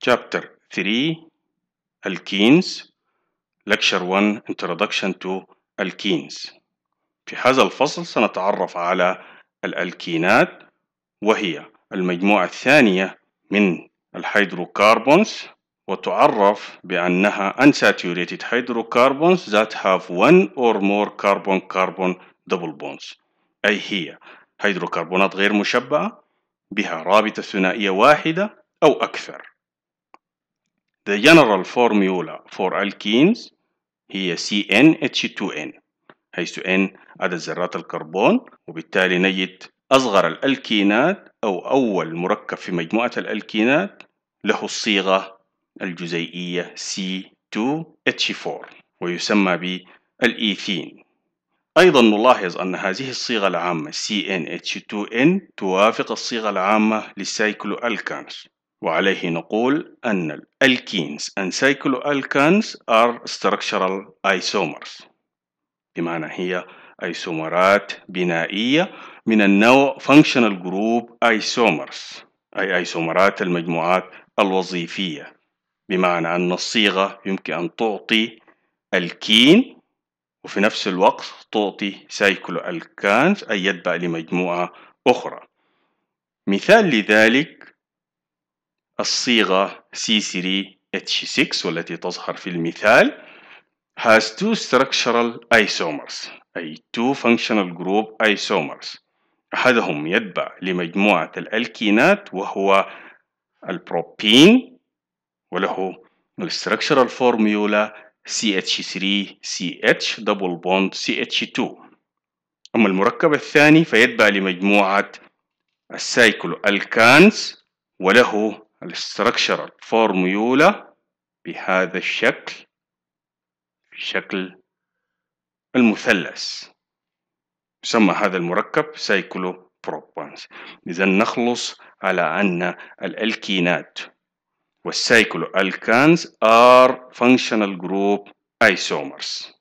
Chapter 3 Alkenes Lecture 1 Introduction to Alkenes في هذا الفصل سنتعرف على الألكينات وهي المجموعة الثانية من الهيدروكربونز وتعرف بأنها unsaturated hydrocarbons that have one or more carbon-carbon double bonds أي هي هيدروكربونات غير مشبعة بها رابطة ثنائية واحدة أو أكثر The general formula for alkenes هي CnH2n حيث n عدد ذرات الكربون وبالتالي نجد أصغر الألكينات أو أول مركب في مجموعة الألكينات له الصيغة الجزيئية C2H4 ويسمى بالإيثين أيضا نلاحظ أن هذه الصيغة العامة CnH2n توافق الصيغة العامة للسايكلو ألكانس وعليه نقول أن الألكينز and cycloalkanes are structural isomers بمعنى هي ايسومرات بنائية من النوع functional group isomers أي ايسومرات المجموعات الوظيفية بمعنى أن الصيغة يمكن أن تعطي الكين وفي نفس الوقت تعطي سايكلو الكانز أي يتبع لمجموعة أخرى مثال لذلك الصيغة C3H6 والتي تظهر في المثال has two structural isomers أي two functional group isomers أحدهم يتبع لمجموعة الألكينات وهو البروبين وله الستركشرال فورميولا CH3CH double bond CH2 أما المركب الثاني فيتبع لمجموعة السايكلو ألكانز وله الستركشرال فورميولا بهذا الشكل شكل المثلث يسمى هذا المركب سايكلوبروبانس إذا نخلص على أن الألكينات والسايكلو ألكانز are functional group isomers